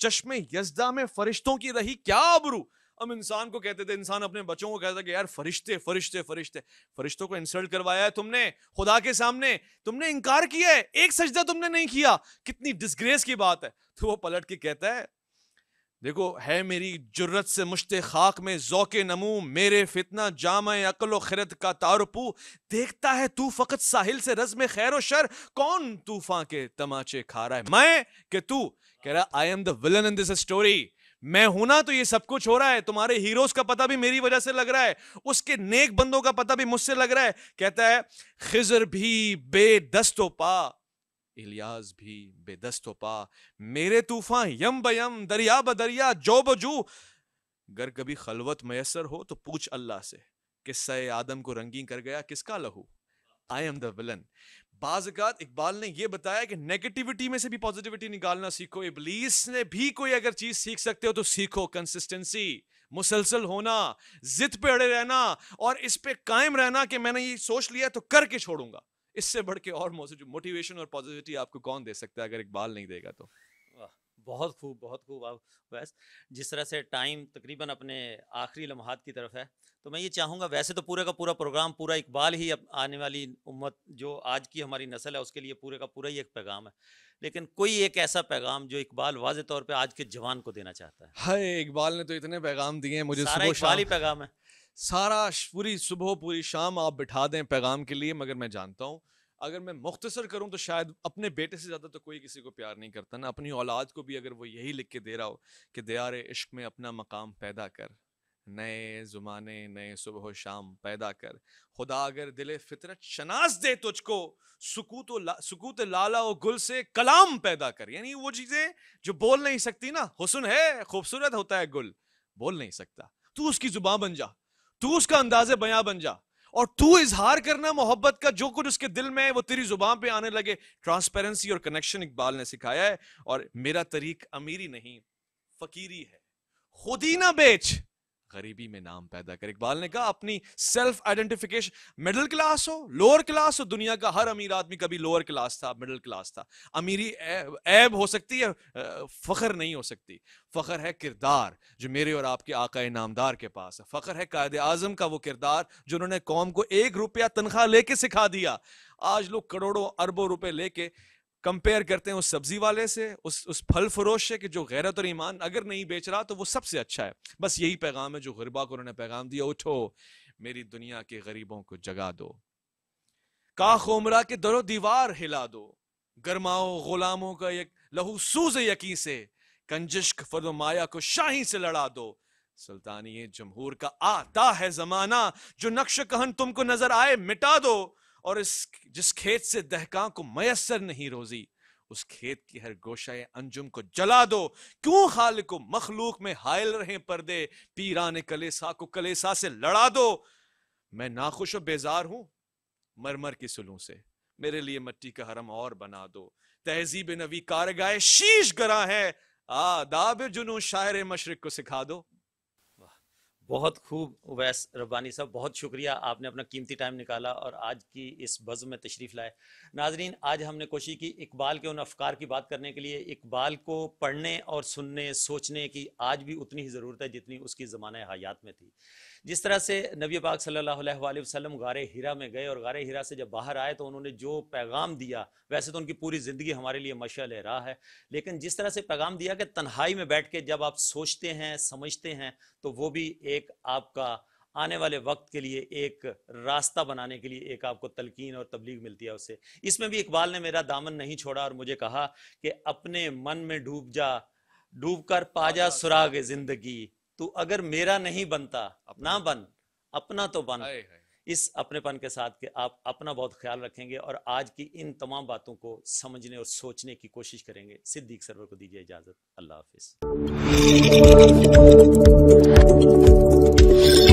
चश्मे यजदा में फरिश्तों की रही क्या अबरू हम इंसान को कहते थे इंसान अपने बच्चों को कहता कि यार फरिश्ते फरिश्ते फरिश्ते फरिश्तों को इंसल्ट करवाया है तुमने खुदा के सामने तुमने इनकार किया है एक सजदा तुमने नहीं किया कितनी डिस्ग्रेस की बात है तो वो पलट के कहता है देखो है मेरी जुर्रत से मुश्ते खाक में जौक नमू मेरे फितना जाम अकल खरत का तारपू देखता है तू फकत साहिल से रज्म खैर शर कौन तूफा के तमाचे खा रहा है मैं कि तू कह रहा I am the villain in this story मैं हूं ना तो ये सब कुछ हो रहा है तुम्हारे हीरोज का पता भी मेरी वजह से लग रहा है उसके नेक बंदों का पता भी मुझसे लग रहा है कहता है खिजर भी बेदस्तो पा इलियास भी बेदस्तो पा मेरे तूफान यम बयम दरिया बदरिया जो बजू गर कभी खलवत मैसर हो तो पूछ अल्लाह से किस्सा आदम को रंगीन कर गया किसका लहू I am the villain Iqbal ने यह बताया कि नेगेटिविटी में से भी पॉजिटिविटी निकालना सीखो इबलीस ने भी कोई अगर चीज़ सीख सकते हो तो सीखो कंसिस्टेंसी मुसलसल होना जिद पे अड़े रहना और इस पे कायम रहना कि मैंने ये सोच लिया तो करके छोड़ूंगा इससे बढ़ के और मोटिवेशन और पॉजिटिविटी आपको कौन दे सकता है अगर इकबाल नहीं देगा तो बहुत खूब बहुत खूब आप वैस जिस तरह से टाइम तकरीबन अपने आखिरी लम्हात की तरफ है तो मैं ये चाहूँगा वैसे तो पूरे का पूरा प्रोग्राम पूरा इकबाल ही आने वाली उम्मत जो आज की हमारी नस्ल है उसके लिए पूरे का पूरा ही एक पैगाम है लेकिन कोई एक ऐसा पैगाम जो इकबाल वाज तौर पर आज के जवान को देना चाहता है हाय इकबाल ने तो इतने पैगाम दिए हैं मुझे सारा इकबाल ही पैगाम है सारा पूरी सुबह पूरी शाम आप बिठा दें पैगाम के लिए मगर मैं जानता हूँ अगर मैं मुख्तसर करूँ तो शायद अपने बेटे से ज़्यादा तो कोई किसी को प्यार नहीं करता ना अपनी औलाद को भी अगर वो यही लिख के दे रहा हो कि दयार इश्क में अपना मकाम पैदा कर नए ज़ुमाने नए सुबह शाम पैदा कर खुदा अगर दिल फितरत शनास दे तुझको सुकूत ला, सुकूत लाला और गुल से कलाम पैदा कर यानी वो चीज़ें जो बोल नहीं सकती ना हुसन है खूबसूरत होता है गुल बोल नहीं सकता तू उसकी ज़ुबान बन जा तू उसका अंदाजे बयां बन जा और तू इजहार करना मोहब्बत का जो कुछ उसके दिल में है वो तेरी जुबान पे आने लगे ट्रांसपेरेंसी और कनेक्शन इकबाल ने सिखाया है और मेरा तरीक अमीरी नहीं फकीरी है खुदी ना बेच गरीबी में नाम पैदा कर इकबाल ने कहा अपनी सेल्फ आइडेंटिफिकेशन मिडिल क्लास हो लोअर क्लास हो दुनिया का हर अमीर आदमी कभी लोअर क्लास था मिडिल क्लास था अमीरी ऐब हो सकती है फ़खर नहीं हो सकती फ़खर है किरदार जो मेरे और आपके आका नामदार के पास है फ़खर है कायद आज़म का वो किरदार जो उन्होंने कौम को एक रुपया तनख्वाह लेके सिखा दिया आज लोग करोड़ों अरबों रुपए लेके कंपेयर करते हैं उस सब्जी वाले से उस उस फल फरोश से कि जो गैरत और ईमान अगर नहीं बेच रहा तो वो सबसे अच्छा है बस यही पैगाम है जो गरबा को उन्होंने पैगाम दिया उठो मेरी दुनिया के गरीबों को जगा दो काख के दरो दीवार हिला दो गरमाओ गुलामों का एक लहू सूज यकी से कंजिश्क फर्द माया को शाही से लड़ा दो सुल्तानी जमहूर का आता है जमाना जो नक्श कहन तुमको नजर आए मिटा दो और इस जिस खेत से दहका को मयसर नहीं रोजी उस खेत की हर गोशाए अंजुम को जला दो क्यों हाल को मखलूक में हायल रहे पर्दे पीरान कलेसा को कलेसा से लड़ा दो मैं नाखुश और बेजार हूं मरमर की सुलू से मेरे लिए मट्टी का हरम और बना दो तहजीब नवी कारगाह शीश गरा है आदाब जुनू शायर मशरक को सिखा दो बहुत खूब वैस रब्बानी साहब बहुत शुक्रिया आपने अपना कीमती टाइम निकाला और आज की इस बज़ में तशरीफ़ लाए नाजरीन आज हमने कोशिश की इकबाल के उन अफकार की बात करने के लिए इकबाल को पढ़ने और सुनने सोचने की आज भी उतनी ही ज़रूरत है जितनी उसकी ज़माना हयात में थी जिस तरह से नबी पाक सल्लल्लाहु अलैहि वसल्लम गारे हीरा में गए और गारे हीरा से जब बाहर आए तो उन्होंने जो पैगाम दिया वैसे तो उनकी पूरी ज़िंदगी हमारे लिए मशल रहा है लेकिन जिस तरह से पैगाम दिया कि तन्हाई में बैठ के जब आप सोचते हैं समझते हैं तो वो भी एक आपका आने वाले वक्त के लिए एक रास्ता बनाने के लिए एक आपको तलकिन और तबलीग मिलती है उससे इसमें भी इकबाल ने मेरा दामन नहीं छोड़ा और मुझे कहा कि अपने मन में डूब जा डूब कर पा जा सुराग जिंदगी तू अगर मेरा नहीं बनता ना बन अपना तो बन आए, आए। इस अपनेपन के साथ के आप अपना बहुत ख्याल रखेंगे और आज की इन तमाम बातों को समझने और सोचने की कोशिश करेंगे सिद्दीक सरवर को दीजिए इजाजत अल्लाह हाफिज